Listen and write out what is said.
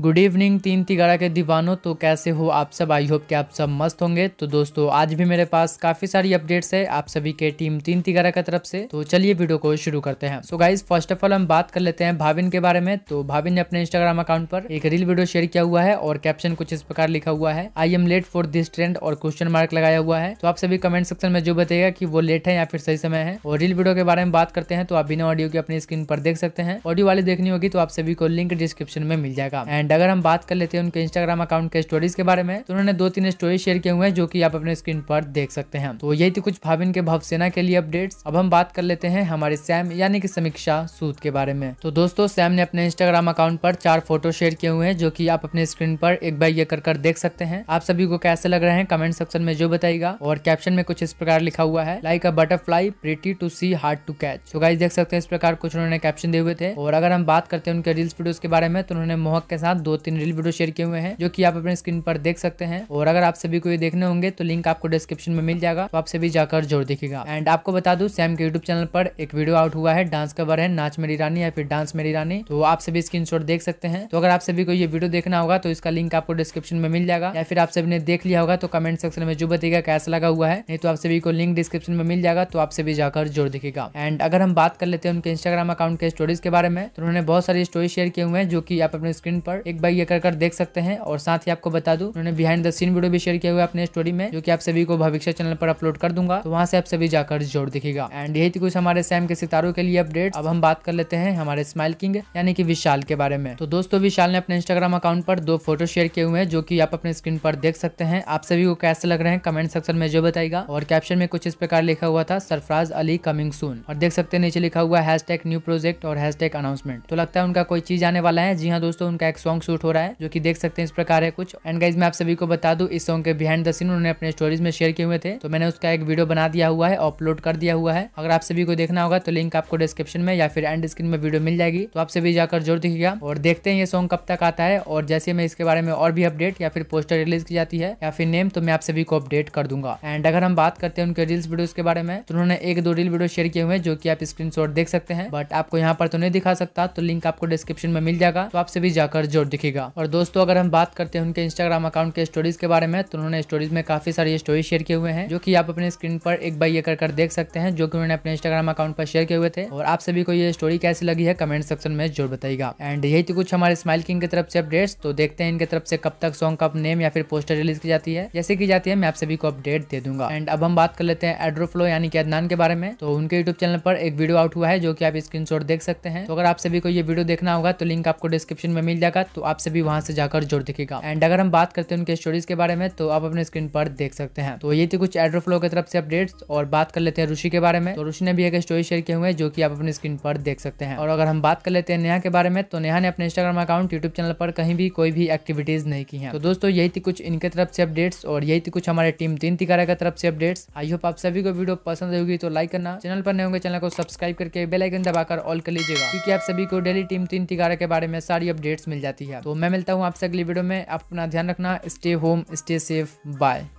good evening तीन तिगारा के दीवानों तो कैसे हो आप सब आई होप कि आप सब मस्त होंगे तो दोस्तों आज भी मेरे पास काफी सारी अपडेट्स है आप सभी के टीम तीन तिगारा की तरफ से तो चलिए वीडियो को शुरू करते हैं so guys first of all हम बात कर लेते हैं भाविन के बारे में तो भाविन ने अपने इंस्टाग्राम अकाउंट पर एक रील वीडियो शेयर किया हुआ है और कैप्शन कुछ इस प्रकार लिखा हुआ है I am late for this trend और क्वेश्चन मार्क लगाया हुआ है तो आप सभी कमेंट सेक्शन में जो बताएगा की वो लेट है या फिर सही समय है और रील वीडियो के बारे में बात करते हैं तो आप बिना ऑडियो की अपनी स्क्रीन पर देख सकते हैं ऑडियो वाले देखनी होगी तो आप सभी को लिंक डिस्क्रिप्शन में मिल जाएगा एंड अगर हम बात कर लेते हैं उनके इंस्टाग्राम अकाउंट के स्टोरीज के बारे में तो उन्होंने दो तीन स्टोरी शेयर किए हुए हैं जो की आप अपने स्क्रीन पर देख सकते हैं तो यही थी कुछ भाविन के भवसेना के लिए अपडेट्स अब हम बात कर लेते हैं हमारे सैम यानी कि समीक्षा सूद के बारे में तो दोस्तों सैम ने अपने इंस्टाग्राम अकाउंट पर चार फोटो शेयर किए हुए हैं जो की आप अपने स्क्रीन पर एक बार ये कर कर देख सकते हैं आप सभी को कैसे लग रहे हैं कमेंट सेक्शन में जो बताएगा और कैप्शन में कुछ इस प्रकार लिखा हुआ है like a butterfly pretty to see hard to catch तो गाइस देख सकते हैं इस प्रकार कुछ उन्होंने कैप्शन दिए हुए थे और अगर हम बात करते हैं उनके रील्स वीडियोस के बारे में तो उन्होंने मोहक के साथ साथ दो तीन रील वीडियो शेयर किए हुए हैं जो की आप अपने स्क्रीन पर देख सकते हैं और अगर आप सभी को ये देखने होंगे तो लिंक आपको डिस्क्रिप्शन में मिल जाएगा तो आप सभी जाकर जोर देखेगा एंड आपको बता दू सैम के यूट्यूब चैनल पर एक वीडियो आउट हुआ है डांस कवर है नाच मेरी रानी या फिर डांस मेरी रानी तो आप सभी स्क्रीन देख सकते हैं तो अगर आप सभी को ये वीडियो देखना होगा तो इसका लिंक आपको डिस्क्रिप्शन में मिल जाएगा या फिर आप सभी ने देख लिया होगा तो कमेंट सेक्शन में जो बताइएगा कैसा लगा हुआ है नहीं तो आप सभी को लिंक डिस्क्रिप्शन में मिल जाएगा तो आप सभी जाकर जोर देखेगा एंड अगर हम बात कर लेते हैं उनके इंस्टाग्राम अकाउंट के स्टोरीज के बारे में तो उन्होंने बहुत सारी स्टोरी शेयर किए हुए हैं जो की आप अपने स्क्रीन पर एक बार ये कर कर देख सकते हैं और साथ ही आपको बता दू उन्होंने बिहाइंड द सीन वीडियो भी शेयर किया हुआ अपने स्टोरी में जो कि आप सभी को भविष्य चैनल पर अपलोड कर दूंगा तो वहां से आप सभी जाकर जोर दिखेगा एंड यही थी कुछ हमारे सैम के सितारों के लिए अपडेट अब हम बात कर लेते हैं हमारे स्माइल किंग यानी कि विशाल के बारे में तो दोस्तों विशाल ने अपने इंस्टाग्राम अकाउंट पर दो फोटो शेयर किए हुए हैं जो की आप अपने स्क्रीन पर देख सकते हैं आप सभी को कैसे लग रहे हैं कमेंट सेक्शन में जो बताएगा और कैप्शन में कुछ इस प्रकार लिखा हुआ था सरफराज अली कमिंग सून और देख सकते हैं नीचे लिखा हुआ हैश न्यू प्रोजेक्ट और हैश अनाउंसमेंट तो लगता है उनका कोई चीज आने वाला है जी हाँ दोस्तों उनका एक सॉन्ग सॉन्ग शूट हो रहा है जो कि देख सकते हैं इस प्रकार है कुछ एंड गाइज मैं आप सभी को बता दूं इस सॉन्ग के बिहाइंड द सीन उन्होंने अपने स्टोरीज में शेयर किए हुए थे तो मैंने उसका एक वीडियो बना दिया हुआ है अपलोड कर दिया हुआ है अगर आप सभी को देखना होगा तो लिंक आपको डिस्क्रिप्शन में या फिर एंड स्क्रीन में वीडियो मिल जाएगी तो आप सभी जाकर जरूर दिखेगा और देखते हैं ये सॉन्ग कब तक आता है और जैसे मैं इसके बारे में और भी अपडेट या फिर पोस्टर रिलीज की जाती है या फिर नेम तो मैं आप सभी को अपडेट कर दूंगा एंड अगर हम बात करते हैं उनके रील्स वीडियो के बारे में तो उन्होंने एक दो रील वीडियो शेयर किए हुए जो की आप स्क्रीन देख सकते हैं बट आपको यहाँ पर तो नहीं दिखा सकता तो लिंक आपको डिस्क्रिप्शन में मिल जाएगा तो आप सभी जाकर जरूर जरूर दिखेगा और दोस्तों अगर हम बात करते हैं उनके इंस्टाग्राम अकाउंट के स्टोरीज के बारे में तो उन्होंने स्टोरीज में काफी सारी स्टोरी शेयर किए हुए हैं जो की आप अपने स्क्रीन पर एक बाई एक कर देख सकते हैं जो की उन्होंने अपने इंस्टाग्राम अकाउंट पर शेयर किए हुए थे और आप सभी को ये स्टोरी कैसी लगी है कमेंट सेक्शन में जरूर बताएगा एंड यही थी कुछ हमारे स्माइल किंग की तरफ से अपडेट तो देखते हैं इनके तरफ से कब तक सॉन्ग का नेम या फिर पोस्टर रिलीज की जाती है जैसे की जाती है मैं आप सभी को अपडेट दे दूंगा एंड अब हम बात कर लेते हैं एड्रोफ्लो यानी कि अदनान के बारे में तो उनके यूट्यूब चैनल पर एक वीडियो आउट हुआ है जो की आप स्क्रीन देख सकते हैं तो अगर आप सभी को ये वीडियो देखना होगा तो लिंक आपको डिस्क्रिप्शन में मिल जाएगा तो आप सभी वहाँ से जाकर जोड़ दिखेगा एंड अगर हम बात करते हैं उनके स्टोरीज के बारे में तो आप अपने स्क्रीन पर देख सकते हैं तो ये थी कुछ एड्रोफ्लो की तरफ से अपडेट्स और बात कर लेते हैं ऋषि के बारे में तो ऋषि ने भी एक स्टोरी शेयर किए हुए जो की आप अपने स्क्रीन पर देख सकते हैं और अगर हम बात कर लेते हैं नेहा के बारे में तो नेहा ने अपने इंस्टाग्राम अकाउंट यूट्यूब चैनल पर कहीं भी कोई भी एक्टिविटीज नहीं की है तो दोस्तों यही थी कुछ इनके तरफ से अपडेट्स और यही थी कुछ हमारे टीम तीन तिकारा की तरफ से अपडेट्स आई होप आप सभी को वीडियो पसंद होगी तो लाइक करना चैनल पर नए होंगे चैनल को सब्सक्राइब करके बेलाइकन दबाकर ऑल कर लीजिएगा क्योंकि आप सभी को डेली टीम तीन तिकारा के बारे में सारी अपडेट्स मिल जाती है सकती है तो मैं मिलता हूँ आपसे अगली वीडियो में अपना ध्यान रखना stay home stay safe bye